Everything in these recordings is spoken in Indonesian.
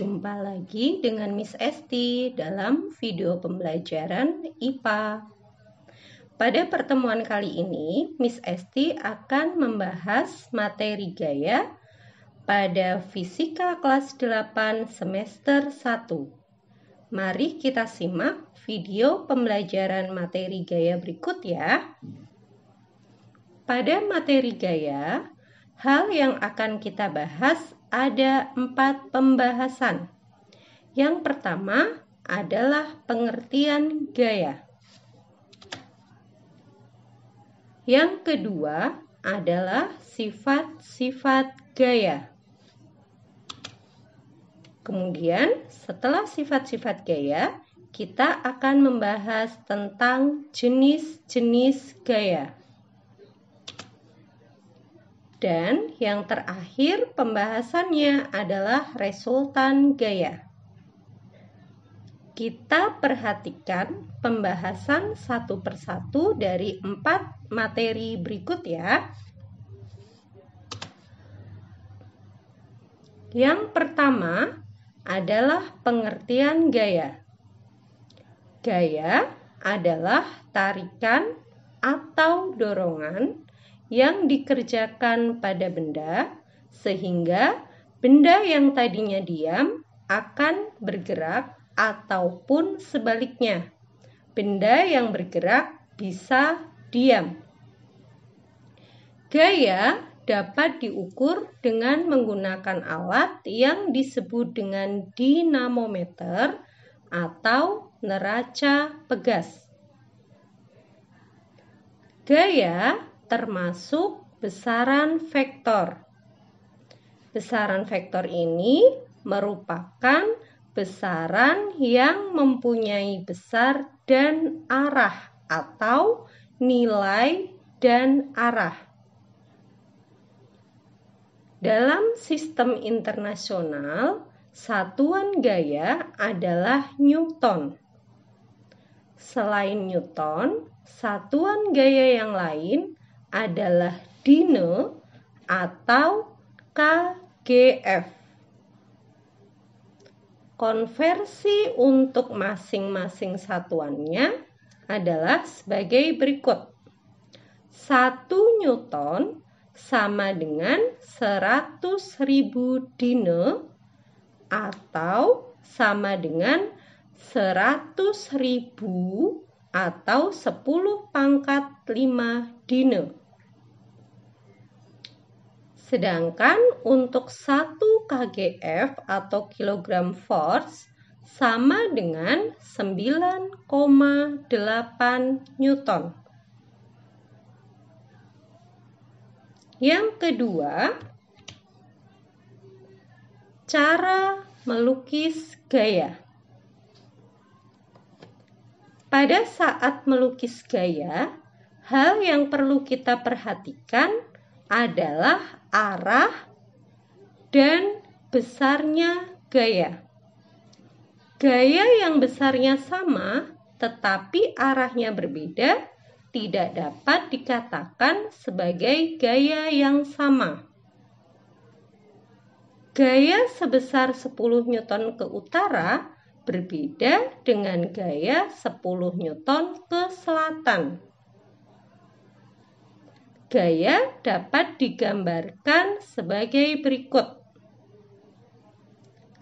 Jumpa lagi dengan Miss Esti dalam video pembelajaran IPA. Pada pertemuan kali ini, Miss Esti akan membahas materi gaya pada Fisika kelas 8 semester 1. Mari kita simak video pembelajaran materi gaya berikut ya. Pada materi gaya, hal yang akan kita bahas ada empat pembahasan. Yang pertama adalah pengertian gaya. Yang kedua adalah sifat-sifat gaya. Kemudian, setelah sifat-sifat gaya, kita akan membahas tentang jenis-jenis gaya. Dan yang terakhir pembahasannya adalah resultan gaya. Kita perhatikan pembahasan satu persatu dari empat materi berikut ya. Yang pertama adalah pengertian gaya. Gaya adalah tarikan atau dorongan yang dikerjakan pada benda, sehingga benda yang tadinya diam akan bergerak ataupun sebaliknya. Benda yang bergerak bisa diam. Gaya dapat diukur dengan menggunakan alat yang disebut dengan dinamometer atau neraca pegas. Gaya termasuk besaran vektor. Besaran vektor ini merupakan besaran yang mempunyai besar dan arah atau nilai dan arah. Dalam sistem internasional, satuan gaya adalah Newton. Selain Newton, satuan gaya yang lain adalah Dine atau KGF. Konversi untuk masing-masing satuannya adalah sebagai berikut. 1 Newton sama dengan 100.000 dine atau sama dengan 100.000 atau 10 pangkat 5 dine. Sedangkan untuk 1 kgf atau kilogram force sama dengan 9,8 Newton. Yang kedua, cara melukis gaya. Pada saat melukis gaya, hal yang perlu kita perhatikan adalah arah, dan besarnya gaya. Gaya yang besarnya sama tetapi arahnya berbeda tidak dapat dikatakan sebagai gaya yang sama. Gaya sebesar 10 Newton ke utara berbeda dengan gaya 10 Newton ke selatan gaya dapat digambarkan sebagai berikut.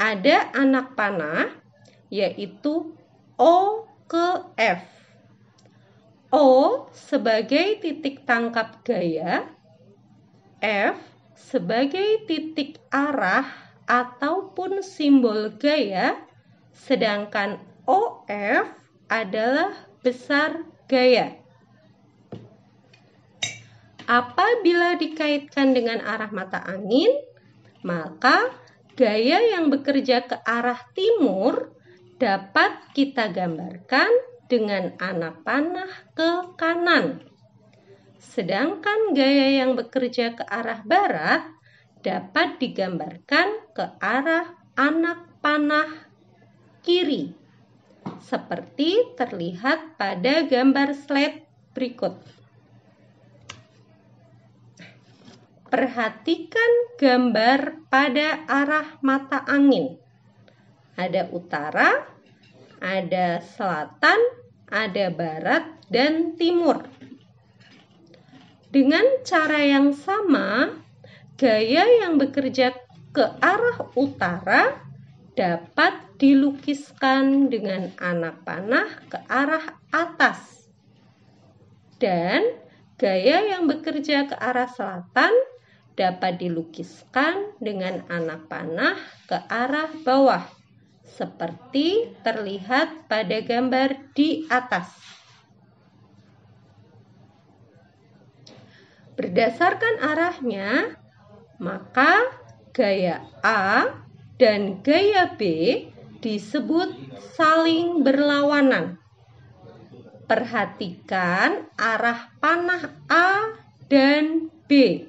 Ada anak panah yaitu O ke F. O sebagai titik tangkap gaya, F sebagai titik arah ataupun simbol gaya, sedangkan OF adalah besar gaya. Apabila dikaitkan dengan arah mata angin, maka gaya yang bekerja ke arah timur dapat kita gambarkan dengan anak panah ke kanan. Sedangkan gaya yang bekerja ke arah barat dapat digambarkan ke arah anak panah kiri, seperti terlihat pada gambar slide berikut. Perhatikan gambar pada arah mata angin. Ada utara, ada selatan, ada barat, dan timur. Dengan cara yang sama, gaya yang bekerja ke arah utara dapat dilukiskan dengan anak panah ke arah atas. Dan gaya yang bekerja ke arah selatan dapat dilukiskan dengan anak panah ke arah bawah seperti terlihat pada gambar di atas. Berdasarkan arahnya, maka gaya A dan gaya B disebut saling berlawanan. Perhatikan arah panah A dan B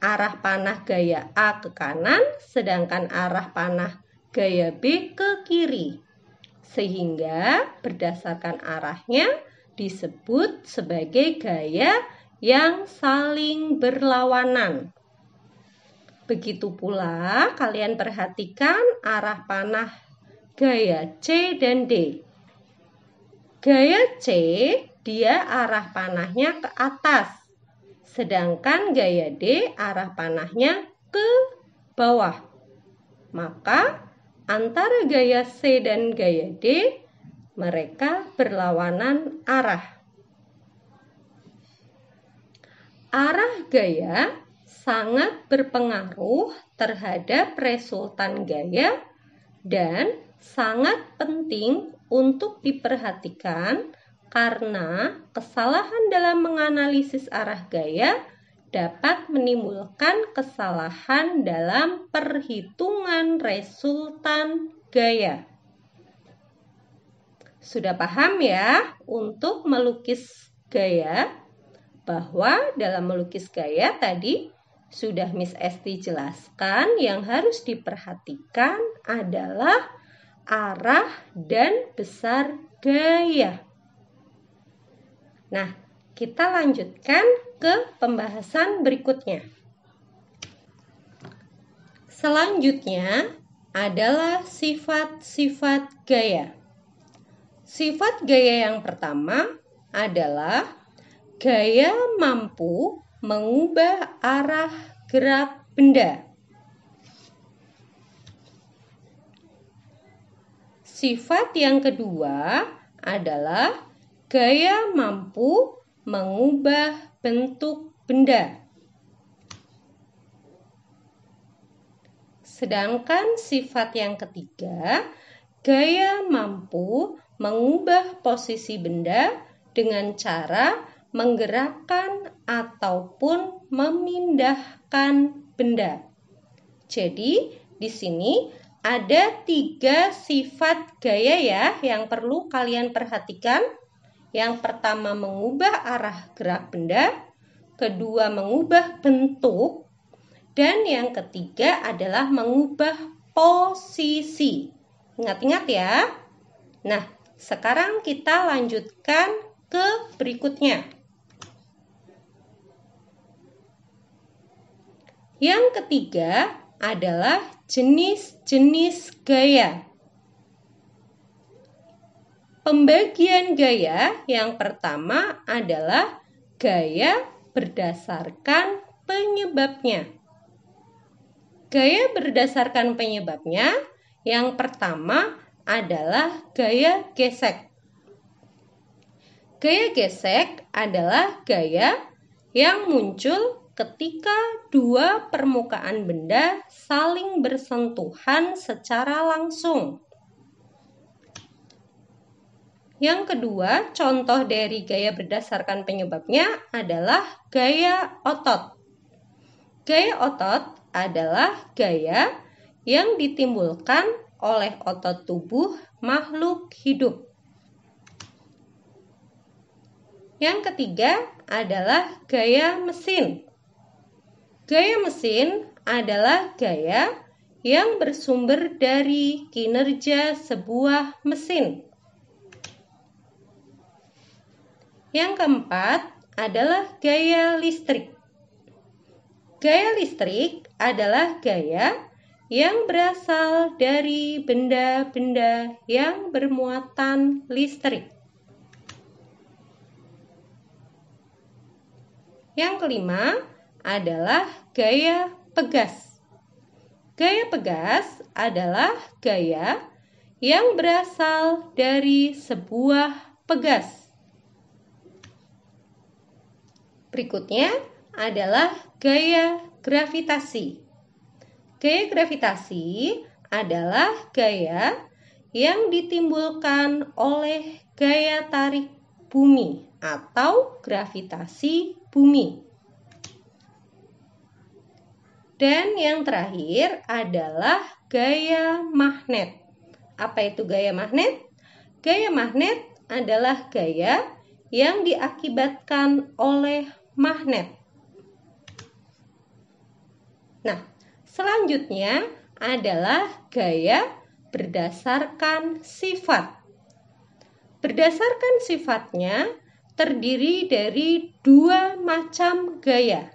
arah panah gaya A ke kanan, sedangkan arah panah gaya B ke kiri. Sehingga berdasarkan arahnya disebut sebagai gaya yang saling berlawanan. Begitu pula kalian perhatikan arah panah gaya C dan D. Gaya C dia arah panahnya ke atas sedangkan gaya D arah panahnya ke bawah. Maka antara gaya C dan gaya D mereka berlawanan arah. Arah gaya sangat berpengaruh terhadap resultan gaya dan sangat penting untuk diperhatikan karena kesalahan dalam menganalisis arah gaya dapat menimbulkan kesalahan dalam perhitungan resultan gaya. Sudah paham ya untuk melukis gaya bahwa dalam melukis gaya tadi sudah Miss Esti jelaskan yang harus diperhatikan adalah arah dan besar gaya. Nah, kita lanjutkan ke pembahasan berikutnya. Selanjutnya adalah sifat-sifat gaya. Sifat gaya yang pertama adalah gaya mampu mengubah arah gerak benda. Sifat yang kedua adalah Gaya mampu mengubah bentuk benda. Sedangkan sifat yang ketiga, gaya mampu mengubah posisi benda dengan cara menggerakkan ataupun memindahkan benda. Jadi, di sini ada tiga sifat gaya ya yang perlu kalian perhatikan yang pertama mengubah arah gerak benda, kedua mengubah bentuk, dan yang ketiga adalah mengubah posisi. Ingat-ingat ya. Nah, sekarang kita lanjutkan ke berikutnya. Yang ketiga adalah jenis-jenis gaya. Pembagian gaya yang pertama adalah gaya berdasarkan penyebabnya. Gaya berdasarkan penyebabnya yang pertama adalah gaya gesek. Gaya gesek adalah gaya yang muncul ketika dua permukaan benda saling bersentuhan secara langsung. Yang kedua, contoh dari gaya berdasarkan penyebabnya adalah gaya otot. Gaya otot adalah gaya yang ditimbulkan oleh otot tubuh makhluk hidup. Yang ketiga adalah gaya mesin. Gaya mesin adalah gaya yang bersumber dari kinerja sebuah mesin. Yang keempat adalah gaya listrik. Gaya listrik adalah gaya yang berasal dari benda-benda yang bermuatan listrik. Yang kelima adalah gaya pegas. Gaya pegas adalah gaya yang berasal dari sebuah pegas. Berikutnya adalah gaya gravitasi. Gaya gravitasi adalah gaya yang ditimbulkan oleh gaya tarik bumi atau gravitasi bumi. Dan yang terakhir adalah gaya magnet. Apa itu gaya magnet? Gaya magnet adalah gaya yang diakibatkan oleh magnet. Nah, selanjutnya adalah gaya berdasarkan sifat. Berdasarkan sifatnya terdiri dari dua macam gaya,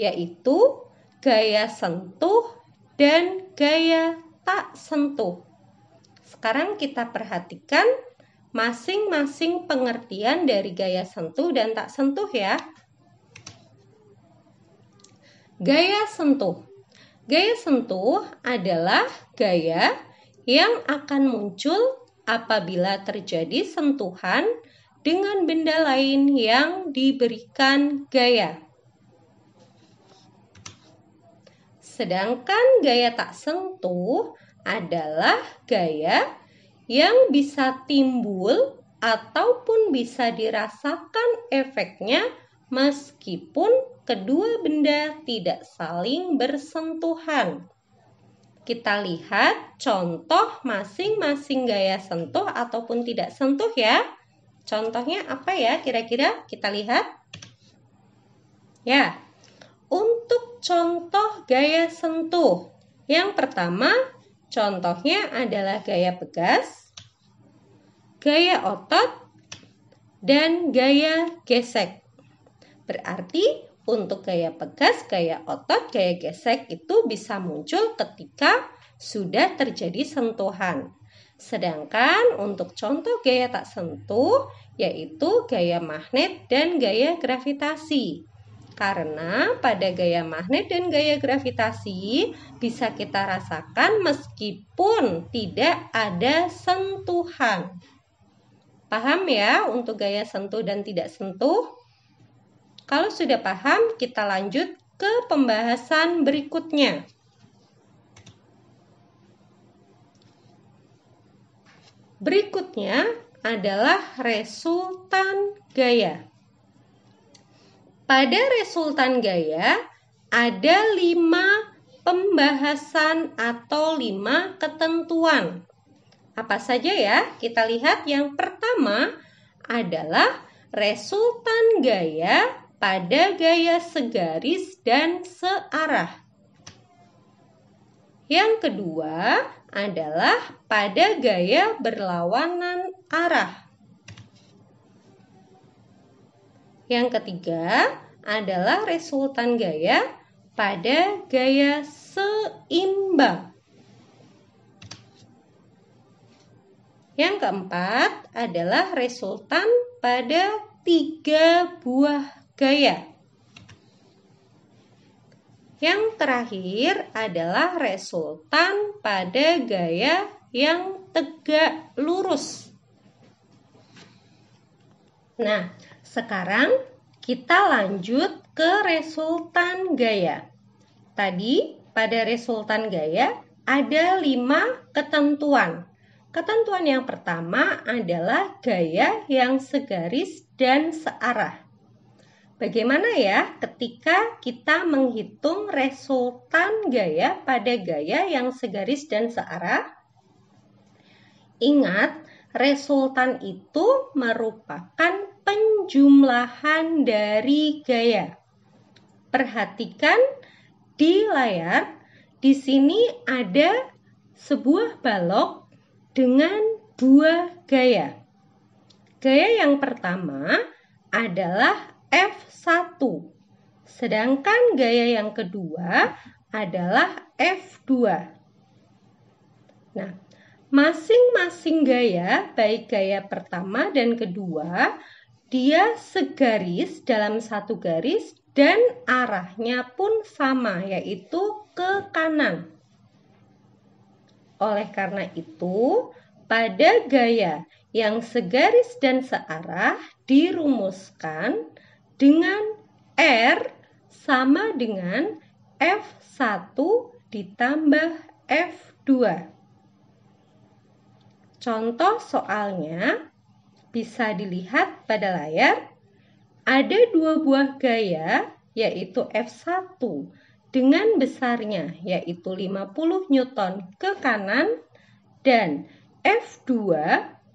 yaitu gaya sentuh dan gaya tak sentuh. Sekarang kita perhatikan masing-masing pengertian dari gaya sentuh dan tak sentuh ya. Gaya sentuh. Gaya sentuh adalah gaya yang akan muncul apabila terjadi sentuhan dengan benda lain yang diberikan gaya. Sedangkan gaya tak sentuh adalah gaya yang bisa timbul ataupun bisa dirasakan efeknya meskipun kedua benda tidak saling bersentuhan. Kita lihat contoh masing-masing gaya sentuh ataupun tidak sentuh ya. Contohnya apa ya kira-kira? Kita lihat. Ya. Untuk contoh gaya sentuh. Yang pertama, contohnya adalah gaya pegas, gaya otot, dan gaya gesek. Berarti untuk gaya pegas, gaya otot, gaya gesek itu bisa muncul ketika sudah terjadi sentuhan. Sedangkan untuk contoh gaya tak sentuh yaitu gaya magnet dan gaya gravitasi. Karena pada gaya magnet dan gaya gravitasi bisa kita rasakan meskipun tidak ada sentuhan. Paham ya untuk gaya sentuh dan tidak sentuh? Kalau sudah paham, kita lanjut ke pembahasan berikutnya. Berikutnya adalah resultan gaya. Pada resultan gaya, ada lima pembahasan atau lima ketentuan. Apa saja ya? Kita lihat yang pertama adalah resultan gaya pada gaya segaris dan searah. Yang kedua adalah pada gaya berlawanan arah. Yang ketiga adalah resultan gaya pada gaya seimbang. Yang keempat adalah resultan pada tiga buah gaya. Yang terakhir adalah resultan pada gaya yang tegak lurus. Nah, sekarang kita lanjut ke resultan gaya. Tadi pada resultan gaya ada lima ketentuan. Ketentuan yang pertama adalah gaya yang segaris dan searah. Bagaimana ya ketika kita menghitung resultan gaya pada gaya yang segaris dan searah? Ingat, resultan itu merupakan penjumlahan dari gaya. Perhatikan di layar, di sini ada sebuah balok dengan dua gaya. Gaya yang pertama adalah F1. Sedangkan gaya yang kedua adalah F2. Nah, masing-masing gaya, baik gaya pertama dan kedua, dia segaris dalam satu garis dan arahnya pun sama, yaitu ke kanan. Oleh karena itu, pada gaya yang segaris dan searah dirumuskan dengan R sama dengan F1 ditambah F2. Contoh soalnya bisa dilihat pada layar. Ada dua buah gaya yaitu F1 dengan besarnya yaitu 50 Newton ke kanan dan F2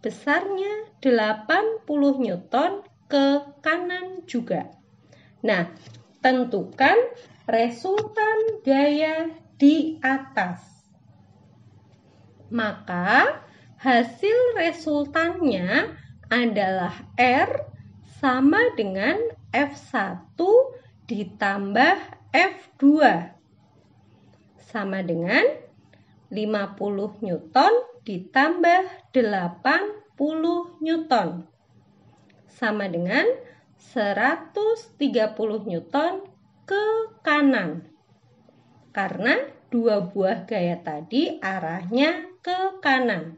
besarnya 80 Newton ke kanan juga. Nah, tentukan resultan gaya di atas. Maka hasil resultannya adalah R sama dengan F1 ditambah F2 sama dengan 50 Newton ditambah 80 Newton sama dengan 130 Newton ke kanan. Karena dua buah gaya tadi arahnya ke kanan.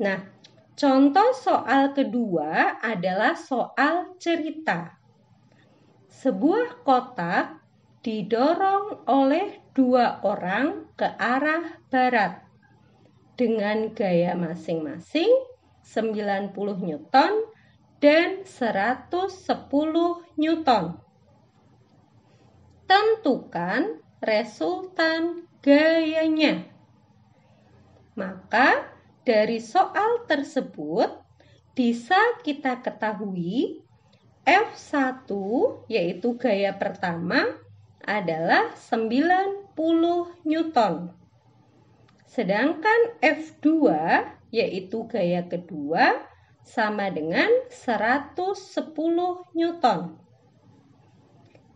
Nah, contoh soal kedua adalah soal cerita. Sebuah kotak didorong oleh dua orang ke arah barat dengan gaya masing-masing 90 Newton, dan 110 Newton. Tentukan resultan gayanya. Maka dari soal tersebut bisa kita ketahui F1 yaitu gaya pertama adalah 90 Newton. Sedangkan F2 yaitu gaya kedua sama dengan 110 Newton.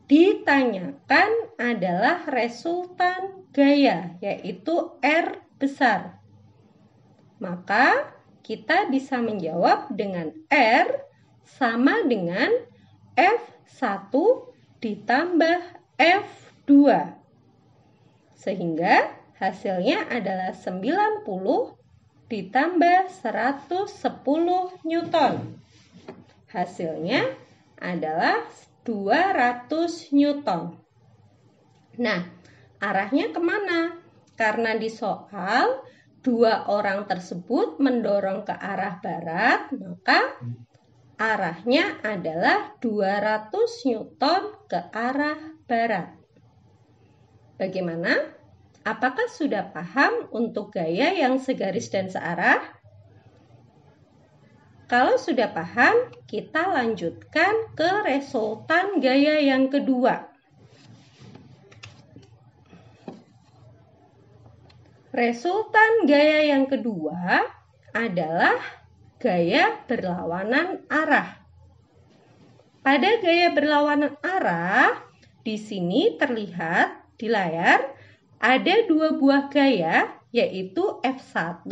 Ditanyakan adalah resultan gaya yaitu R besar. Maka kita bisa menjawab dengan R sama dengan F1 ditambah F2. Sehingga hasilnya adalah 90 ditambah 110 Newton. Hasilnya adalah 200 Newton. Nah, arahnya kemana? Karena di soal dua orang tersebut mendorong ke arah barat, maka arahnya adalah 200 Newton ke arah barat. Bagaimana? Apakah sudah paham untuk gaya yang segaris dan searah? Kalau sudah paham, kita lanjutkan ke resultan gaya yang kedua. Resultan gaya yang kedua adalah gaya berlawanan arah. Pada gaya berlawanan arah, di sini terlihat di layar ada dua buah gaya yaitu F1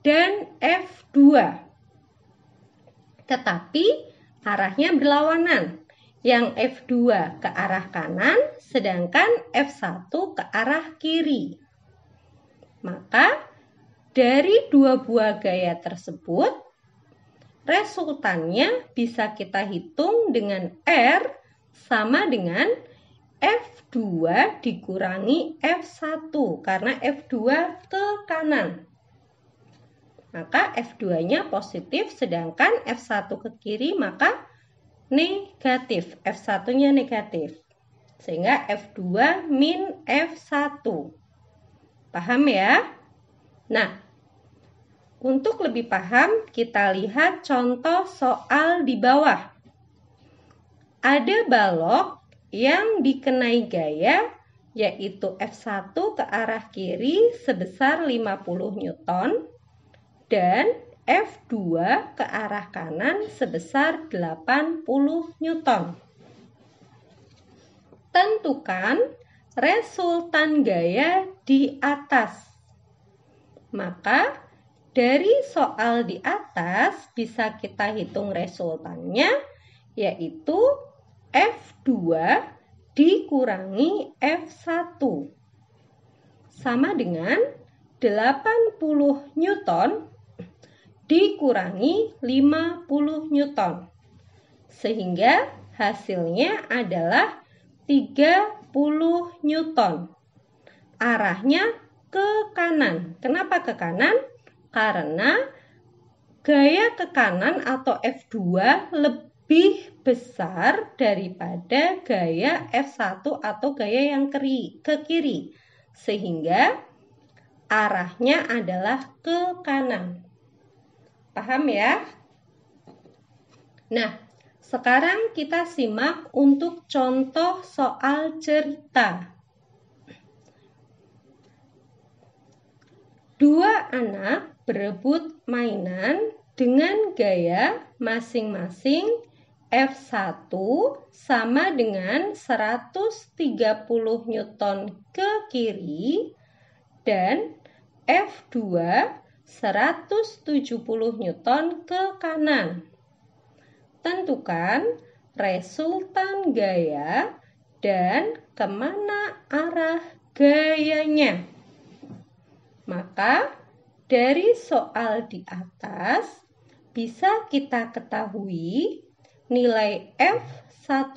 dan F2. Tetapi arahnya berlawanan. Yang F2 ke arah kanan sedangkan F1 ke arah kiri. Maka dari dua buah gaya tersebut resultannya bisa kita hitung dengan R sama dengan F2 dikurangi F1 karena F2 tekanan. Maka F2-nya positif sedangkan F1 ke kiri maka negatif. F1-nya negatif. Sehingga F2 min F1. Paham ya? Nah, untuk lebih paham kita lihat contoh soal di bawah. Ada balok yang dikenai gaya yaitu F1 ke arah kiri sebesar 50 Newton dan F2 ke arah kanan sebesar 80 Newton. Tentukan resultan gaya di atas. Maka dari soal di atas bisa kita hitung resultannya yaitu F2 dikurangi F1 sama dengan 80 Newton dikurangi 50 Newton. Sehingga hasilnya adalah 30 Newton. Arahnya ke kanan. Kenapa ke kanan? Karena gaya ke kanan atau F2 lebih lebih besar daripada gaya F1 atau gaya yang kiri, ke kiri. Sehingga arahnya adalah ke kanan. Paham ya? Nah, sekarang kita simak untuk contoh soal cerita. Dua anak berebut mainan dengan gaya masing-masing F1 sama dengan 130 Newton ke kiri dan F2 170 Newton ke kanan. Tentukan resultan gaya dan kemana arah gayanya. Maka dari soal di atas bisa kita ketahui nilai F1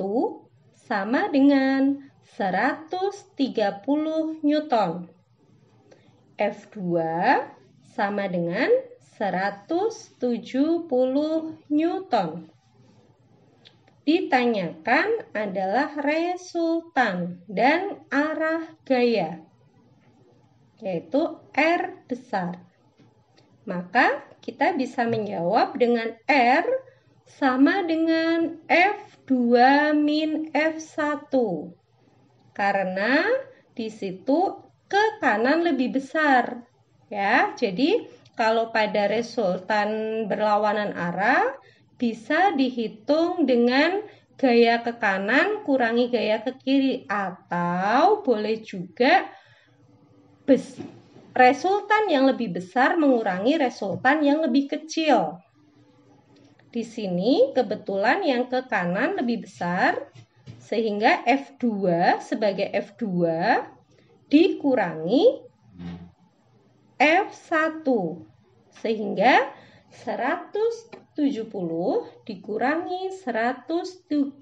sama dengan 130 Newton. F2 sama dengan 170 Newton. Ditanyakan adalah resultan dan arah gaya, yaitu R besar. Maka kita bisa menjawab dengan R sama dengan F2 min F1 karena di situ ke kanan lebih besar ya. Jadi kalau pada resultan berlawanan arah bisa dihitung dengan gaya ke kanan kurangi gaya ke kiri atau boleh juga bes resultan yang lebih besar mengurangi resultan yang lebih kecil. Di sini kebetulan yang ke kanan lebih besar sehingga F2 sebagai F2 dikurangi F1 sehingga 170 dikurangi 130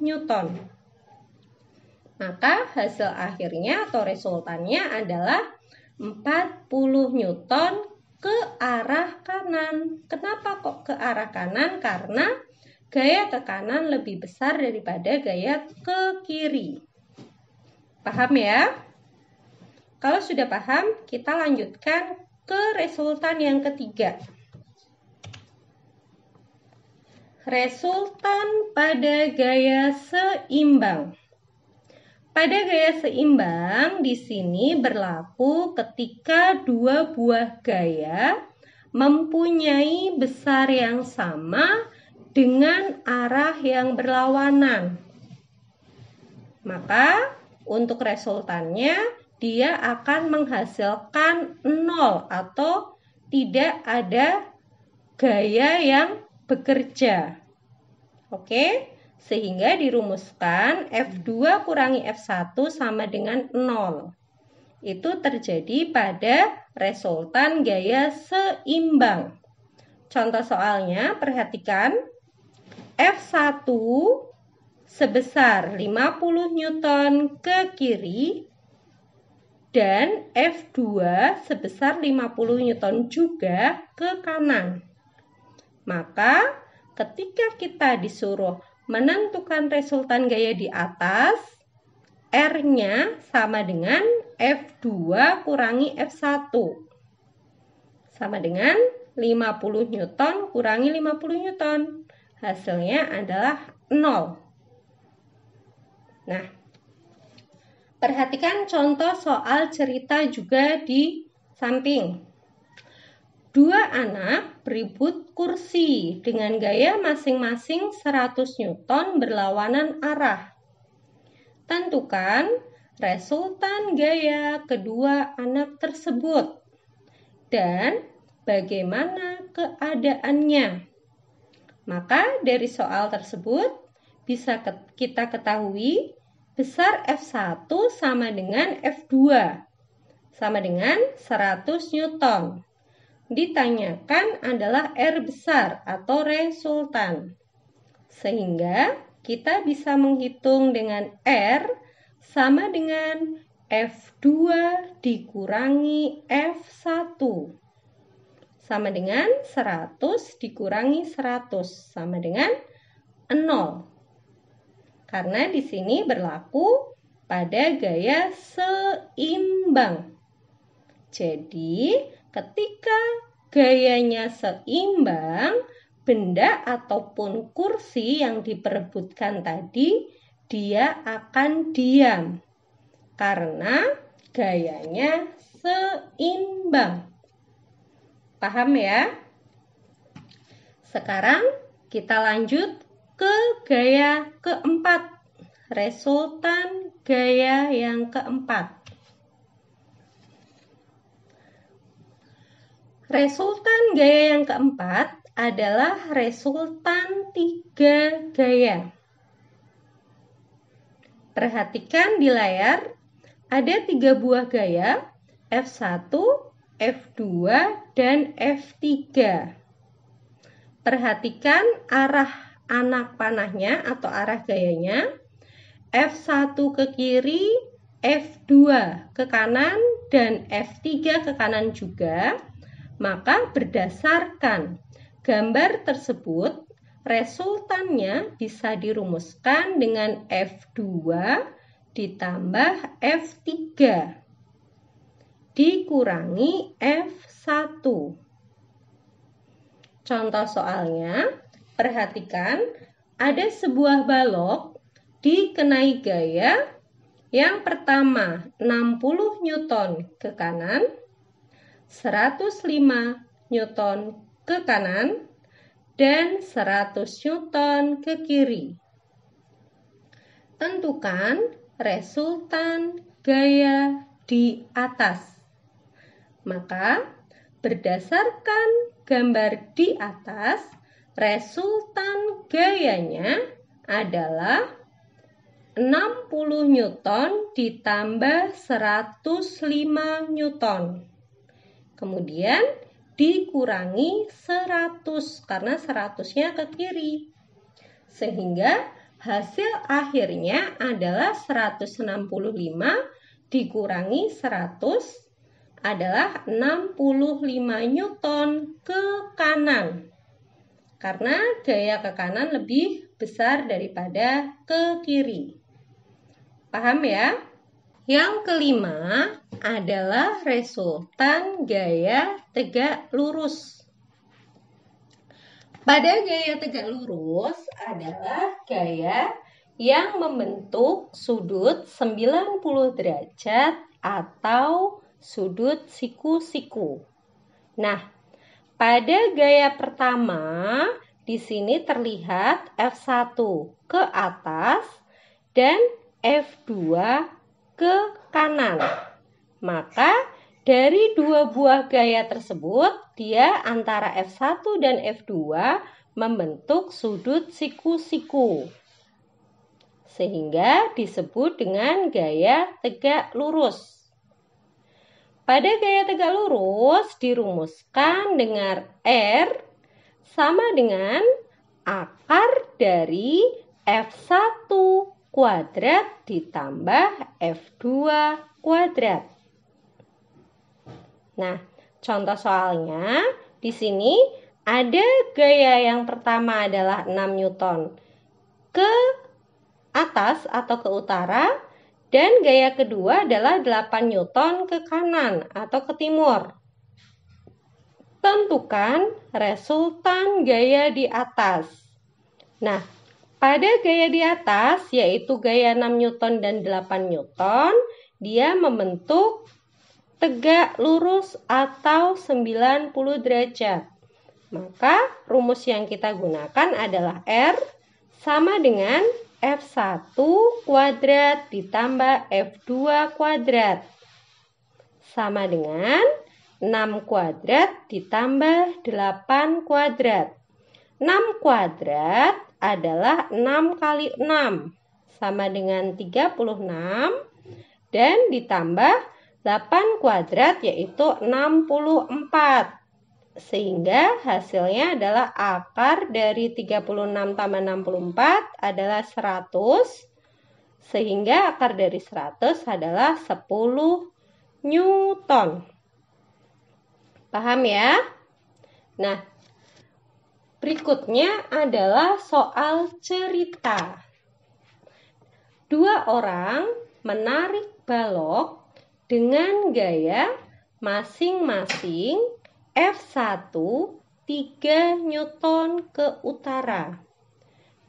Newton. Maka hasil akhirnya atau resultannya adalah 40 Newton ke arah kanan. Kenapa kok ke arah kanan? Karena gaya ke kanan lebih besar daripada gaya ke kiri. Paham ya? Kalau sudah paham, kita lanjutkan ke resultan yang ketiga. Resultan pada gaya seimbang. Pada gaya seimbang di sini berlaku ketika dua buah gaya mempunyai besar yang sama dengan arah yang berlawanan. Maka untuk resultannya dia akan menghasilkan nol atau tidak ada gaya yang bekerja. Oke. Okay? Sehingga dirumuskan F2 kurangi F1 sama dengan 0. Itu terjadi pada resultan gaya seimbang. Contoh soalnya, perhatikan. F1 sebesar 50 Newton ke kiri dan F2 sebesar 50 Newton juga ke kanan. Maka ketika kita disuruh menentukan resultan gaya di atas, R-nya sama dengan F2 kurangi F1. Sama dengan 50 Newton kurangi 50 Newton. Hasilnya adalah 0. Nah, perhatikan contoh soal cerita juga di samping. Dua anak beribut kursi dengan gaya masing-masing 100 Newton berlawanan arah. Tentukan resultan gaya kedua anak tersebut dan bagaimana keadaannya. Maka dari soal tersebut bisa kita ketahui besar F1 sama dengan F2 sama dengan 100 Newton ditanyakan adalah R besar atau resultan. Sehingga kita bisa menghitung dengan R sama dengan F2 dikurangi F1 sama dengan 100 dikurangi 100 sama dengan 0. Karena di sini berlaku pada gaya seimbang. Jadi, Ketika gayanya seimbang, benda ataupun kursi yang diperebutkan tadi, dia akan diam karena gayanya seimbang. Paham ya? Sekarang kita lanjut ke gaya keempat, resultan gaya yang keempat. Resultan gaya yang keempat adalah resultan tiga gaya. Perhatikan di layar, ada tiga buah gaya F1, F2, dan F3. Perhatikan arah anak panahnya atau arah gayanya. F1 ke kiri, F2 ke kanan, dan F3 ke kanan juga. Maka berdasarkan gambar tersebut, resultannya bisa dirumuskan dengan F2 ditambah F3 dikurangi F1. Contoh soalnya, perhatikan ada sebuah balok dikenai gaya yang pertama 60 Newton ke kanan, 105 Newton ke kanan dan 100 Newton ke kiri. Tentukan resultan gaya di atas. Maka, berdasarkan gambar di atas, resultan gayanya adalah 60 Newton ditambah 105 Newton. Kemudian dikurangi 100 karena 100-nya ke kiri. Sehingga hasil akhirnya adalah 165 dikurangi 100 adalah 65 Newton ke kanan. Karena gaya ke kanan lebih besar daripada ke kiri. Paham ya? Yang kelima adalah resultan gaya tegak lurus. Pada gaya tegak lurus adalah gaya yang membentuk sudut 90 derajat atau sudut siku-siku. Nah, pada gaya pertama di sini terlihat F1 ke atas dan F2 ke kanan. Maka dari dua buah gaya tersebut, dia antara F1 dan F2 membentuk sudut siku-siku. Sehingga disebut dengan gaya tegak lurus. Pada gaya tegak lurus dirumuskan dengan R sama dengan akar dari F1 kuadrat ditambah F2 kuadrat. Nah, contoh soalnya di sini ada gaya yang pertama adalah 6 Newton ke atas atau ke utara dan gaya kedua adalah 8 Newton ke kanan atau ke timur. Tentukan resultan gaya di atas. Nah, pada gaya di atas, yaitu gaya 6 Newton dan 8 Newton, dia membentuk tegak lurus atau 90 derajat. Maka rumus yang kita gunakan adalah R sama dengan F1 kuadrat ditambah F2 kuadrat. Sama dengan 6 kuadrat ditambah 8 kuadrat. 6 kuadrat adalah 6 kali 6 sama dengan 36 dan ditambah 8 kuadrat yaitu 64 sehingga hasilnya adalah akar dari 36 tambah 64 adalah 100 sehingga akar dari 100 adalah 10 Newton paham ya? Nah Berikutnya adalah soal cerita. Dua orang menarik balok dengan gaya masing-masing F1 3 Newton ke utara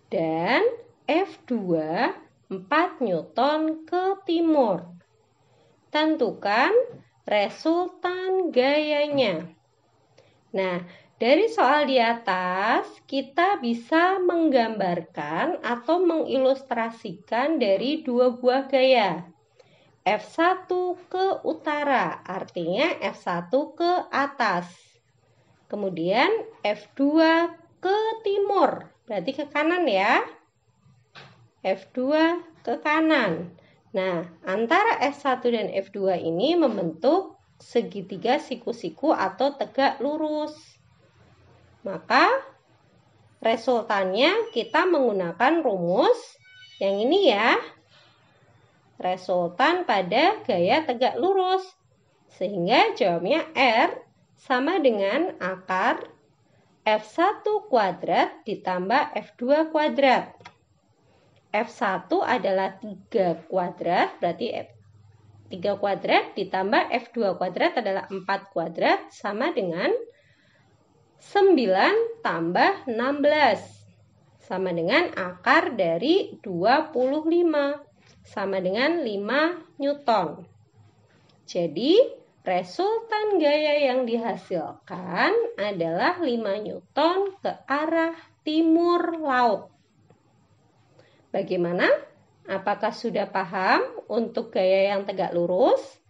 dan F2 4 Newton ke timur. Tentukan resultan gayanya. Nah, dari soal di atas, kita bisa menggambarkan atau mengilustrasikan dari dua buah gaya. F1 ke utara, artinya F1 ke atas. Kemudian F2 ke timur, berarti ke kanan ya. F2 ke kanan. Nah, antara F1 dan F2 ini membentuk segitiga siku-siku atau tegak lurus. Maka resultannya kita menggunakan rumus yang ini ya. Resultan pada gaya tegak lurus. Sehingga jawabnya R sama dengan akar F1 kuadrat ditambah F2 kuadrat. F1 adalah 3 kuadrat, berarti F 3 kuadrat ditambah F2 kuadrat adalah 4 kuadrat sama dengan 9 tambah 16 sama dengan akar dari 25 sama dengan 5 Newton. Jadi resultan gaya yang dihasilkan adalah 5 Newton ke arah timur laut. Bagaimana? Apakah sudah paham untuk gaya yang tegak lurus?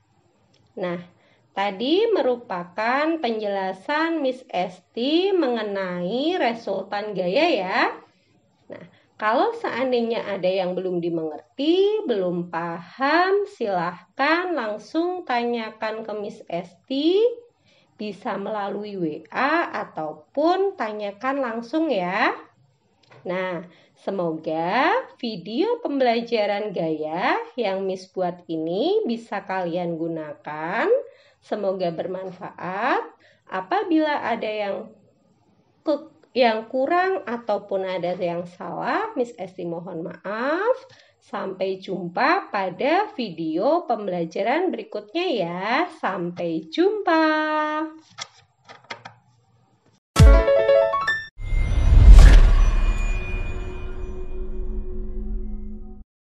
Nah, Tadi merupakan penjelasan Miss Esti mengenai resultan gaya ya. Nah, kalau seandainya ada yang belum dimengerti, belum paham, silahkan langsung tanyakan ke Miss Esti. Bisa melalui WA ataupun tanyakan langsung ya. Nah, semoga video pembelajaran gaya yang Miss buat ini bisa kalian gunakan Semoga bermanfaat. Apabila ada yang yang kurang ataupun ada yang salah, Miss Esti mohon maaf. Sampai jumpa pada video pembelajaran berikutnya ya. Sampai jumpa.